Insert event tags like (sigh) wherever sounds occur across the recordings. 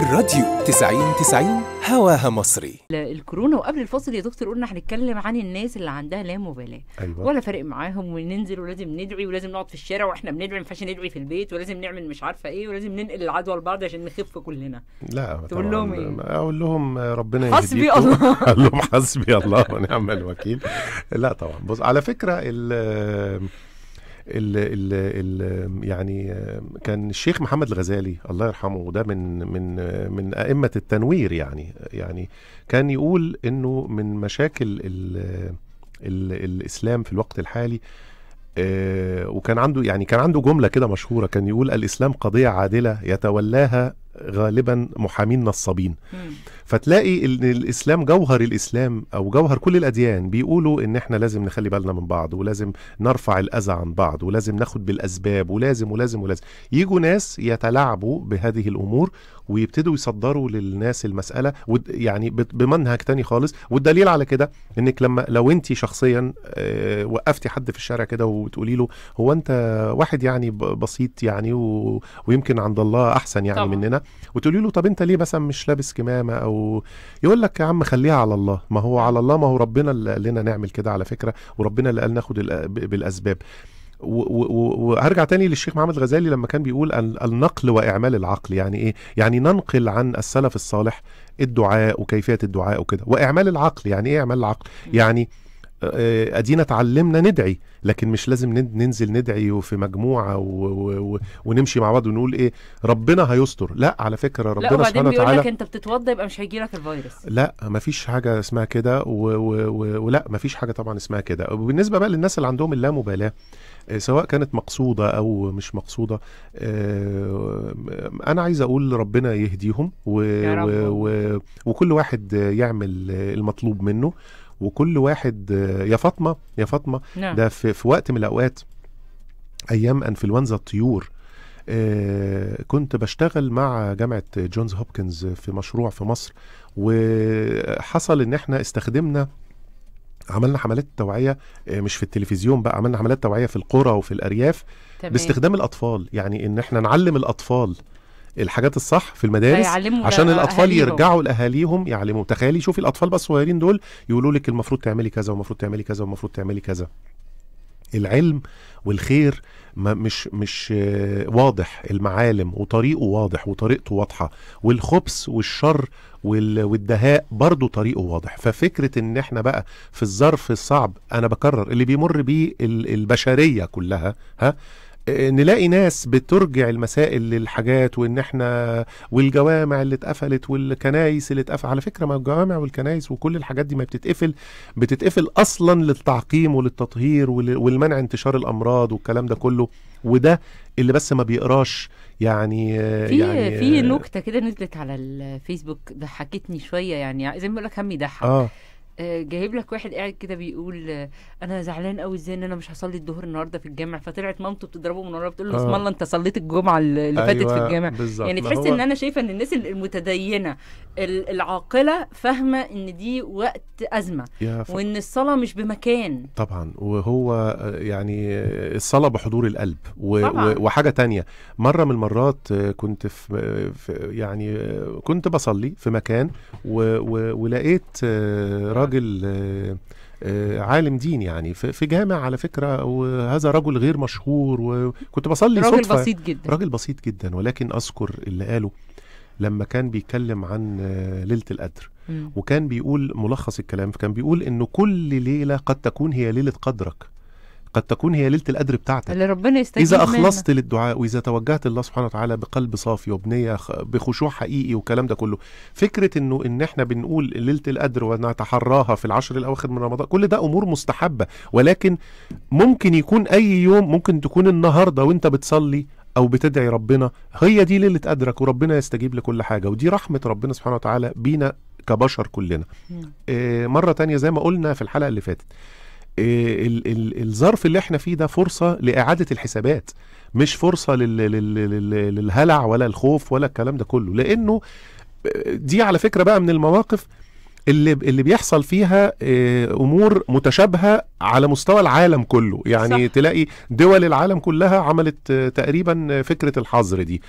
الراديو 90 90 هواها مصري الكورونا وقبل الفاصل يا دكتور قلنا هنتكلم عن الناس اللي عندها لا مبالاه أيوة. ولا فارق معاهم وننزل ولازم ندعي ولازم نقعد في الشارع واحنا بندعي ما ينفعش ندعي في البيت ولازم نعمل مش عارفه ايه ولازم ننقل العدوى لبعض عشان نخف كلنا لا تقول لهم ايه اقول لهم ربنا يهديكم حسبي الله (laughs) اقول لهم حسبي الله ونعم الوكيل لا طبعا بص على فكره ال ال ال يعني كان الشيخ محمد الغزالي الله يرحمه وده من من من ائمه التنوير يعني يعني كان يقول انه من مشاكل ال ال الاسلام في الوقت الحالي آه، وكان عنده يعني كان عنده جمله كده مشهوره كان يقول الاسلام قضيه عادله يتولاها غالبا محامين نصابين فتلاقي ان الاسلام جوهر الاسلام او جوهر كل الاديان بيقولوا ان احنا لازم نخلي بالنا من بعض ولازم نرفع الاذى عن بعض ولازم ناخد بالاسباب ولازم ولازم ولازم يجوا ناس يتلاعبوا بهذه الامور ويبتدوا يصدروا للناس المساله يعني بمنهج تاني خالص والدليل على كده انك لما لو انت شخصيا آه، وقفتي حد في الشارع كده وتقولي له هو انت واحد يعني بسيط يعني ويمكن عند الله احسن يعني طبعا. مننا وتقولي له طب انت ليه مثلا مش لابس كمامه او ويقول لك يا عم خليها على الله ما هو على الله ما هو ربنا اللي قال لنا نعمل كده على فكره وربنا اللي قال ناخد بالاسباب وهرجع تاني للشيخ محمد الغزالي لما كان بيقول النقل واعمال العقل يعني ايه يعني ننقل عن السلف الصالح الدعاء وكيفيه الدعاء وكده واعمال العقل يعني ايه اعمال العقل يعني آه، ادينا اتعلمنا ندعي لكن مش لازم ننزل ندعي في مجموعه و... و... ونمشي مع بعض ونقول ايه ربنا هيستر لا على فكره ربنا سبحانه وتعالى لا وبعدين لك انت بتتوضى يبقى مش هيجي لك الفيروس لا ما فيش حاجه اسمها كده و... و... ولا حاجه طبعا اسمها كده وبالنسبه بقى للناس اللي عندهم اللامبالاه آه، سواء كانت مقصودة أو مش مقصودة آه، أنا عايز أقول ربنا يهديهم و... و... و... وكل واحد يعمل المطلوب منه وكل واحد يا فاطمه يا فاطمه نعم. ده في, في وقت من الاوقات ايام انفلونزا الطيور آه، كنت بشتغل مع جامعه جونز هوبكنز في مشروع في مصر وحصل ان احنا استخدمنا عملنا حملات توعيه آه، مش في التلفزيون بقى عملنا حملات توعيه في القرى وفي الارياف تمام. باستخدام الاطفال يعني ان احنا نعلم الاطفال الحاجات الصح في المدارس عشان الاطفال يرجعوا لاهاليهم يعلموا تخيلي شوفي الاطفال بقى الصغيرين دول يقولوا لك المفروض تعملي كذا ومفروض تعملي كذا ومفروض تعملي كذا العلم والخير ما مش مش آه، واضح المعالم وطريقه واضح وطريقته واضحه والخبث والشر والدهاء برضه طريقه واضح ففكره ان احنا بقى في الظرف الصعب انا بكرر اللي بيمر بيه البشريه كلها ها إيه، نلاقي ناس بترجع المسائل للحاجات وان احنا والجوامع اللي اتقفلت والكنايس اللي اتقفل على فكره ما الجوامع والكنايس وكل الحاجات دي ما بتتقفل بتتقفل اصلا للتعقيم وللتطهير والمنع انتشار الامراض والكلام ده كله وده اللي بس ما بيقراش يعني في يعني في نكته كده نزلت على الفيسبوك ضحكتني شويه يعني زي ما بقول لك همي ضحك آه. جايب لك واحد قاعد كده بيقول انا زعلان قوي ازاي ان انا مش هصلي الظهر النهارده في الجامع فطلعت مامته بتضربه من ورا بتقول له اسم آه. الله انت صليت الجمعه اللي أيوة فاتت في أيوة، الجامع بالزبط. يعني تحس ان انا شايفه ان الناس المتدينه العاقله فاهمه ان دي وقت ازمه وان الصلاه مش بمكان طبعا وهو يعني الصلاه بحضور القلب و طبعا. وحاجه تانية مره من المرات كنت في, في يعني كنت بصلي في مكان و... و... ولقيت آه، راجل راجل آه، آه، عالم دين يعني في جامع على فكره وهذا رجل غير مشهور وكنت بصلي راجل صدفه راجل بسيط جدا راجل بسيط جدا ولكن اذكر اللي قاله لما كان بيتكلم عن آه، ليله القدر وكان بيقول ملخص الكلام كان بيقول انه كل ليله قد تكون هي ليله قدرك قد تكون هي ليله القدر بتاعتك اللي ربنا يستجيب اذا اخلصت منها. للدعاء واذا توجهت لله سبحانه وتعالى بقلب صافي وبنيه بخشوع حقيقي والكلام ده كله فكره انه ان احنا بنقول ليله القدر ونتحراها في العشر الاواخر من رمضان كل ده امور مستحبه ولكن ممكن يكون اي يوم ممكن تكون النهارده وانت بتصلي او بتدعي ربنا هي دي ليله قدرك وربنا يستجيب لكل حاجه ودي رحمه ربنا سبحانه وتعالى بينا كبشر كلنا آه، مره تانية زي ما قلنا في الحلقه اللي فاتت آه، الظرف اللي احنا فيه ده فرصه لاعاده الحسابات مش فرصه للهلع ولا الخوف ولا الكلام ده كله لانه آه، دي على فكره بقى من المواقف اللي اللي بيحصل فيها آه، امور متشابهه على مستوى العالم كله يعني صح. تلاقي دول العالم كلها عملت تقريبا فكره الحظر دي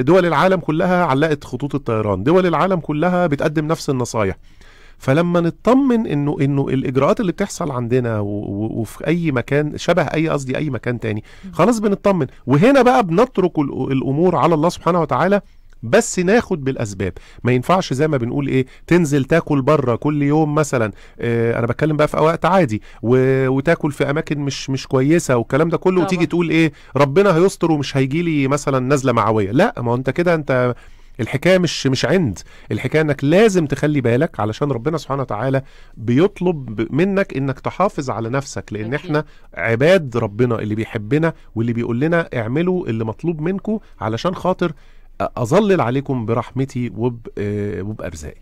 دول العالم كلها علقت خطوط الطيران دول العالم كلها بتقدم نفس النصايح فلما نطمن انه انه الاجراءات اللي بتحصل عندنا وفي اي مكان شبه اي قصدي اي مكان تاني خلاص بنطمن وهنا بقى بنترك الامور على الله سبحانه وتعالى بس ناخد بالاسباب ما ينفعش زي ما بنقول ايه تنزل تاكل بره كل يوم مثلا اه انا بتكلم بقى في وقت عادي و... وتاكل في اماكن مش مش كويسه والكلام ده كله طبعا. وتيجي تقول ايه ربنا هيستر ومش هيجي لي مثلا نزله معويه لا ما انت كده انت الحكايه مش مش عند الحكايه انك لازم تخلي بالك علشان ربنا سبحانه وتعالى بيطلب منك انك تحافظ على نفسك لان احنا عباد ربنا اللي بيحبنا واللي بيقول لنا اعملوا اللي مطلوب منكم علشان خاطر اظلل عليكم برحمتي آه، وبارزاقي